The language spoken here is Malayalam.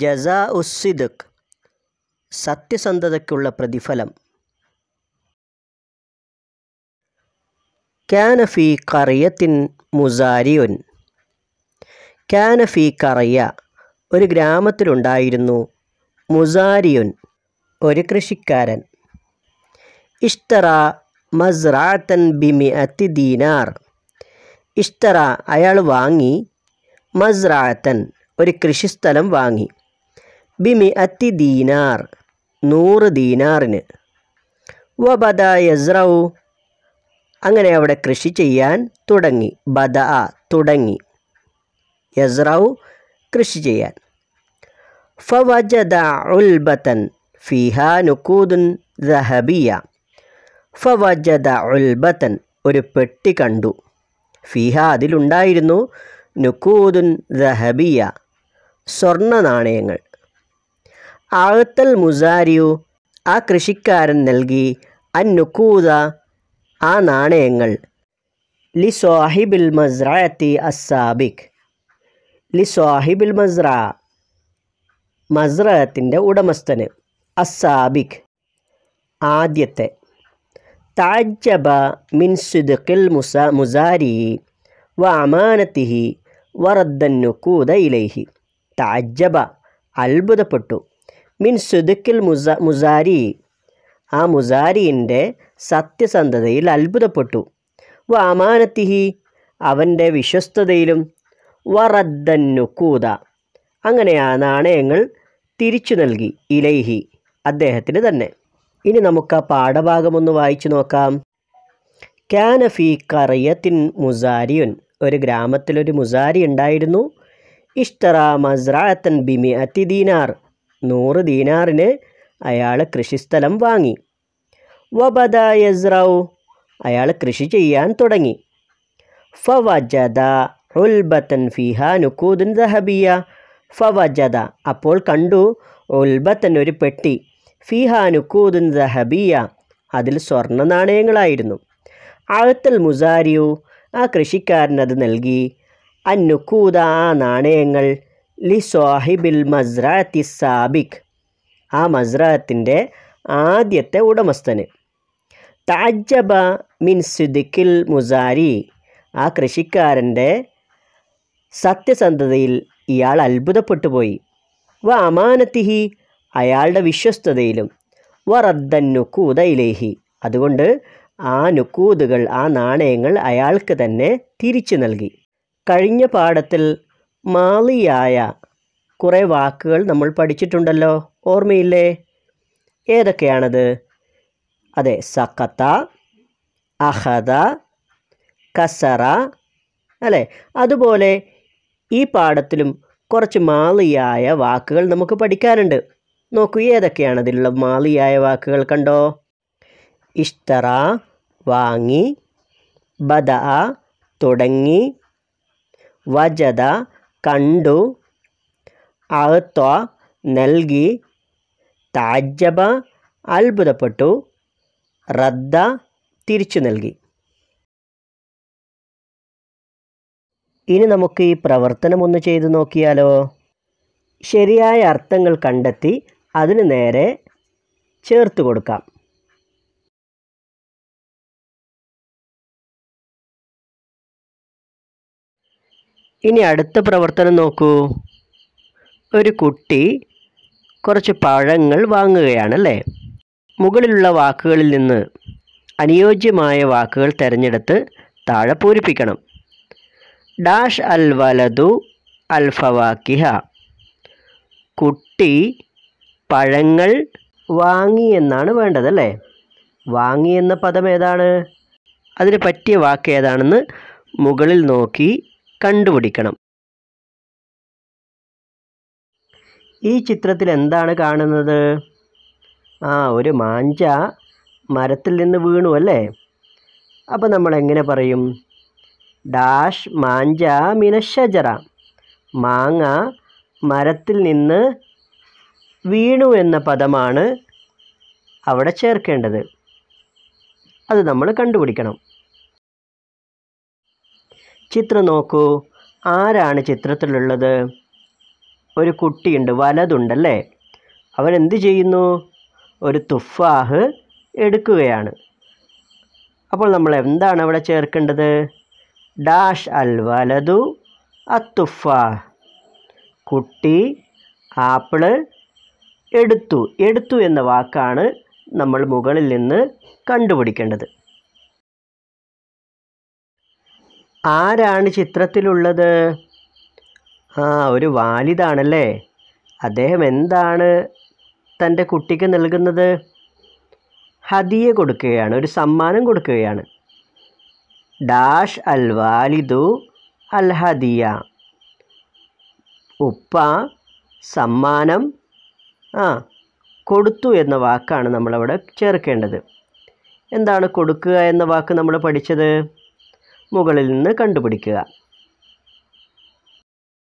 ജസാ ഉസ്സിദുഖ് സത്യസന്ധതയ്ക്കുള്ള പ്രതിഫലം കാനഫി കറിയത്തിൻ മുസാരിയുൻ കാനഫി കറിയ ഒരു ഗ്രാമത്തിലുണ്ടായിരുന്നു മുസാരിയുൻ ഒരു കൃഷിക്കാരൻ ഇഷ്തറ മസ്രാത്തൻ ബിമി അത്തി ദീനാർ ഇഷ്തറ അയാൾ വാങ്ങി മസ്രാത്തൻ ഒരു കൃഷിസ്ഥലം വാങ്ങി ബിമി അത്തി ദീനാർ നൂറ് ദീനാറിന് വ ബദ അങ്ങനെ അവിടെ കൃഷി ചെയ്യാൻ തുടങ്ങി ബദ തുടങ്ങി യസ്റവു കൃഷി ചെയ്യാൻ ഫവജദ ഉൽബത്തൻ ഫിഹ നുക്കൂദുൻ ദഹബിയ ഫവജദ ഉൽബത്തൻ ഒരു പെട്ടി കണ്ടു ഫിഹ അതിലുണ്ടായിരുന്നു നുക്കൂദുൻ ദഹബിയ സ്വർണ്ണ നാണയങ്ങൾ ആഴത്തൽ മുസാരിയു ആ കൃഷിക്കാരൻ നൽകി അന്നുക്കൂത ആ നാണയങ്ങൾ ലി സ്വാഹിബിൽ മസ്രഅത്തി അസാബിഖ് ലി സ്വാഹിബിൽ മസ്ര മസ്രത്തിൻ്റെ ഉടമസ്ഥന് അസാബിഖ് ആദ്യത്തെ താജബ മിൻ സുദുഖിൽ മുസ മുസാരി വ അമാനത്തിഹി വറദ്ദന്നുക്കൂത ഇലൈഹി താജബ അത്ഭുതപ്പെട്ടു മിൻ സുദുക്കിൽ മുസ മുസാരി ആ മുസാരിൻ്റെ സത്യസന്ധതയിൽ അത്ഭുതപ്പെട്ടു വ അമാനത്തിഹി അവൻ്റെ വിശ്വസ്തതയിലും വറദ്ദന്നുക്കൂത അങ്ങനെ ആ നാണയങ്ങൾ തിരിച്ചു നൽകി ഇലൈഹി അദ്ദേഹത്തിന് തന്നെ ഇനി നമുക്ക് ആ പാഠഭാഗമൊന്ന് വായിച്ചു നോക്കാം ക്യാനഫി കറിയത്തിൻ മുസാരിയുൻ ഒരു ഗ്രാമത്തിലൊരു മുസാരി ഉണ്ടായിരുന്നു ഇഷ്ടറ മസ്രാത്തൻ ബിമി അതിദീനാർ നൂറ് ദീനാറിന് അയാൾ കൃഷിസ്ഥലം വാങ്ങി വബദ യസ്റാവു അയാൾ കൃഷി ചെയ്യാൻ തുടങ്ങി ഫവജദ ഉൽബത്തൻ ഫിഹ നുക്കൂദിൻ ദഹബിയ ഫവജദ അപ്പോൾ കണ്ടു ഉൽബത്തൻ ഒരു പെട്ടി ഫിഹ നുക്കൂദിൻ ദഹബിയ അതിൽ സ്വർണ്ണ നാണയങ്ങളായിരുന്നു അഴുത്തൽ മുസാരിയു ആ കൃഷിക്കാരനത് നൽകി അന്നുക്കൂത ആ നാണയങ്ങൾ ലി സ്വാഹിബിൽ മസ്രാത്തി സാബിഖ് ആ മസ്രാത്തിൻ്റെ ആദ്യത്തെ ഉടമസ്ഥന് താജബ മിൻ സിദിഖിൽ മുസാരി ആ കൃഷിക്കാരൻ്റെ സത്യസന്ധതയിൽ ഇയാൾ അത്ഭുതപ്പെട്ടു പോയി വ അമാനത്തിഹി അയാളുടെ വിശ്വസ്തതയിലും വ റദ്ദൻ നുക്കൂത ഇലേഹി അതുകൊണ്ട് ആ നുക്കൂതുകൾ ആ നാണയങ്ങൾ അയാൾക്ക് തന്നെ തിരിച്ചു നൽകി കഴിഞ്ഞ പാഠത്തിൽ മാളിയായ കുറേ വാക്കുകൾ നമ്മൾ പഠിച്ചിട്ടുണ്ടല്ലോ ഓർമ്മയില്ലേ ഏതൊക്കെയാണത് അതെ സക്കത്ത അഹദ കസറ അല്ലേ അതുപോലെ ഈ പാഠത്തിലും കുറച്ച് മാളിയായ വാക്കുകൾ നമുക്ക് പഠിക്കാനുണ്ട് നോക്കൂ ഏതൊക്കെയാണ് അതിലുള്ള മാളിയായ വാക്കുകൾ കണ്ടോ ഇഷ്തറ വാങ്ങി ബദ തുടങ്ങി വജദ കണ്ടു അഹ്ത്വ നൽകി താജ്ജബ അത്ഭുതപ്പെട്ടു റദ്ദ തിരിച്ചു നൽകി ഇനി നമുക്ക് ഈ പ്രവർത്തനം ഒന്ന് ചെയ്തു നോക്കിയാലോ ശരിയായ അർത്ഥങ്ങൾ കണ്ടെത്തി അതിനു നേരെ ചേർത്ത് കൊടുക്കാം ഇനി അടുത്ത പ്രവർത്തനം നോക്കൂ ഒരു കുട്ടി കുറച്ച് പഴങ്ങൾ വാങ്ങുകയാണല്ലേ മുകളിലുള്ള വാക്കുകളിൽ നിന്ന് അനുയോജ്യമായ വാക്കുകൾ തിരഞ്ഞെടുത്ത് താഴെ പൂരിപ്പിക്കണം ഡാഷ് അൽ വലതു അൽ കുട്ടി പഴങ്ങൾ വാങ്ങിയെന്നാണ് വേണ്ടതല്ലേ വാങ്ങിയെന്ന പദം ഏതാണ് അതിന് പറ്റിയ വാക്ക് ഏതാണെന്ന് മുകളിൽ നോക്കി കണ്ടുപിടിക്കണം ഈ ചിത്രത്തിൽ എന്താണ് കാണുന്നത് ആ ഒരു മാഞ്ച മരത്തിൽ നിന്ന് വീണു അല്ലേ അപ്പോൾ നമ്മൾ എങ്ങനെ പറയും ഡാഷ് മാഞ്ച മിനഷജറ മാങ്ങ മരത്തിൽ നിന്ന് വീണു എന്ന പദമാണ് അവിടെ ചേർക്കേണ്ടത് അത് നമ്മൾ കണ്ടുപിടിക്കണം ചിത്രം നോക്കൂ ആരാണ് ചിത്രത്തിലുള്ളത് ഒരു കുട്ടിയുണ്ട് വലതുണ്ടല്ലേ അവനെന്ത് ചെയ്യുന്നു ഒരു തുഫാഹ് എടുക്കുകയാണ് അപ്പോൾ നമ്മൾ എന്താണ് അവിടെ ചേർക്കേണ്ടത് ഡാഷ് അൽ വലതു അത്തുഫാഹ് കുട്ടി ആപ്പിള് എടുത്തു എടുത്തു എന്ന വാക്കാണ് നമ്മൾ മുകളിൽ നിന്ന് കണ്ടുപിടിക്കേണ്ടത് ആരാണ് ചിത്രത്തിലുള്ളത് ആ ഒരു വാലിദാണല്ലേ അദ്ദേഹം എന്താണ് തൻ്റെ കുട്ടിക്ക് നൽകുന്നത് ഹദിയ കൊടുക്കുകയാണ് ഒരു സമ്മാനം കൊടുക്കുകയാണ് ഡാഷ് അൽ വാലിദു അൽ ഹദിയ ഉപ്പ സമ്മാനം ആ കൊടുത്തു എന്ന വാക്കാണ് നമ്മളവിടെ ചേർക്കേണ്ടത് എന്താണ് കൊടുക്കുക എന്ന വാക്ക് നമ്മൾ പഠിച്ചത് മുകളിൽ നിന്ന് കണ്ടുപിടിക്കുക